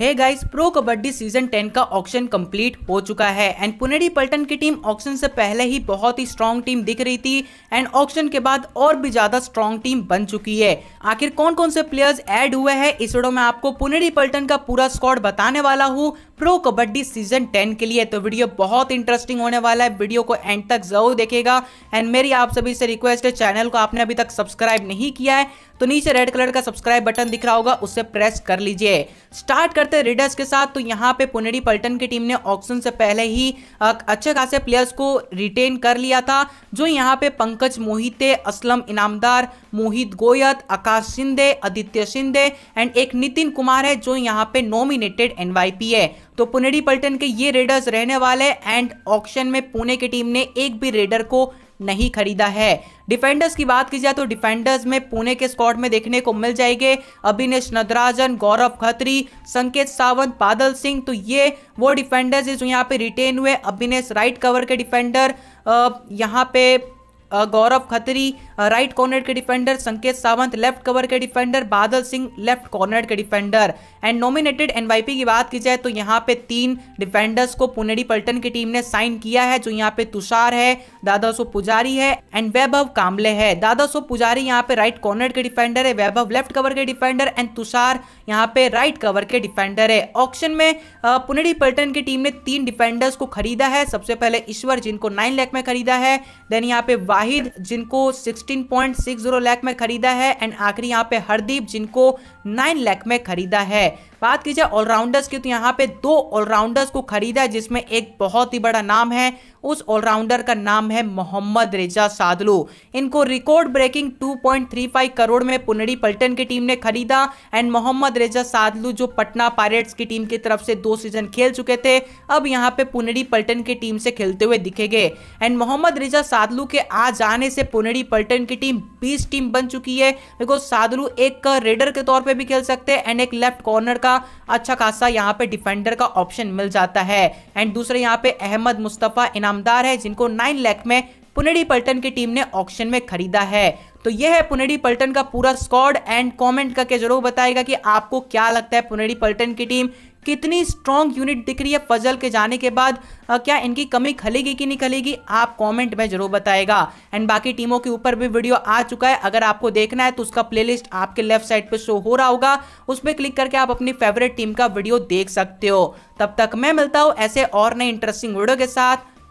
है guys pro kabaddi season 10 का auction complete हो चुका है एंड पुनेरी पल्टन की टीम ऑक्शन से पहले ही बहुत ही स्ट्रांग टीम दिख रही थी एंड ऑक्शन के बाद और भी ज्यादा स्ट्रांग टीम बन चुकी है आखिर कौन कौन से प्लेयर्स ऐड हुए हैं इस वीडियो में आपको पुनेरी पल्टन का पूरा स्कॉड बताने वाला हूँ प्रो कबड्डी सीजन टेन के लिए तो वीडियो बहुत इंटरेस्टिंग होने वाला है वीडियो को एंड तक जरूर देखेगा एंड मेरी आप सभी से रिक्वेस्ट है चैनल को आपने अभी तक सब्सक्राइब नहीं किया है तो नीचे रेड कलर का सब्सक्राइब बटन दिख रहा होगा उसे प्रेस कर लीजिए स्टार्ट करते रेडर्स के साथ तो यहाँ पे पुनेरी पल्टन की टीम ने ऑक्शन से पहले ही अच्छे खासे प्लेयर्स को रिटेन कर लिया था जो यहाँ पे पंकज मोहिते असलम इनामदार मोहित गोयत आकाश शिंदे आदित्य शिंदे एंड एक नितिन कुमार है जो यहाँ पे नॉमिनेटेड एनवाईपी है तो पुनेरी पल्टन के ये रेडर्स रहने वाले एंड ऑक्शन में पुणे की टीम ने एक भी रेडर को नहीं खरीदा है डिफेंडर्स की बात की जाए तो डिफेंडर्स में पुणे के स्कॉट में देखने को मिल जाएंगे अभिनेश नदराजन गौरव खत्री संकेत सावंत बादल सिंह तो ये वो डिफेंडर्स है जो यहाँ पे रिटेन हुए अभिनेश राइट कवर के डिफेंडर यहाँ पे गौरव खत्री राइट कॉर्नर के defender Sanket Sawant left cover के defender Badal Singh left corner के डिफेंडर एंड नॉमिनेटेड एनवाईपी की बात की जाए तो यहाँ पे तीन डिफेंडर्स को पुनेडी पल्टन की टीम ने साइन किया है जो यहाँ पे तुषार है दादा सो पुजारी है एंड वैभव कामले है दादा सो पुजारी यहाँ पे राइट कॉर्नर के डिफेंडर है वैभव लेफ्ट कवर के डिफेंडर एंड तुषार यहाँ पे राइट कवर के डिफेंडर है ऑप्शन में पुनेडी पल्टन की टीम ने तीन डिफेंडर्स को खरीदा है सबसे पहले ईश्वर जिनको नाइन लैख में खरीदा है देन यहाँ पे वाहिद जिनको सिक्स 16.60 लाख में खरीदा है एंड आखिरी यहाँ पे हरदीप जिनको 9 लाख में खरीदा है बात की जाए ऑलराउंडर्स की तो यहाँ पे दो ऑलराउंडर्स को खरीदा है जिसमें एक बहुत ही बड़ा नाम है उस ऑलराउंडर का नाम है मोहम्मद रेजा सादलू इनको रिकॉर्ड ब्रेकिंग 2.35 करोड़ में पुनड़ी पल्टन की टीम ने खरीदा एंड मोहम्मद रेजा सादलू जो पटना पायरेट्स की टीम की तरफ से दो सीजन खेल चुके थे अब यहाँ पे पुनड़ी पल्टन की टीम से खेलते हुए दिखेंगे एंड मोहम्मद रेजा सादलू के आ जाने से पुनड़ी पल्टन की टीम बीस टीम बन चुकी है देखो सादलू एक रेडर के तौर पर भी खेल सकते हैं एंड एक लेफ्ट कॉर्नर का अच्छा खासा यहाँ पे डिफेंडर का ऑप्शन मिल जाता है एंड दूसरे यहाँ पे अहमद मुस्तफ़ा इनाम दमदार है जिनको नाइन लैख में पुनेडी पल्टन की टीम ने ऑक्शन में खरीदा है तो यह है पुनेडी पल्टन का पूरा स्कॉड एंड कमेंट करके जरूर बताएगा कि आपको क्या लगता है पुनेडी पल्टन की टीम कितनी स्ट्रॉन्ग यूनिट दिख रही है फजल के जाने के बाद आ, क्या इनकी कमी खलेगी कि नहीं खलेगी आप कमेंट में जरूर बताएगा एंड बाकी टीमों के ऊपर भी वीडियो आ चुका है अगर आपको देखना है तो उसका प्लेलिस्ट आपके लेफ्ट साइड पे शो हो रहा होगा उसमें क्लिक करके आप अपनी फेवरेट टीम का वीडियो देख सकते हो तब तक मैं मिलता हूँ ऐसे और नए इंटरेस्टिंग वीडियो के साथ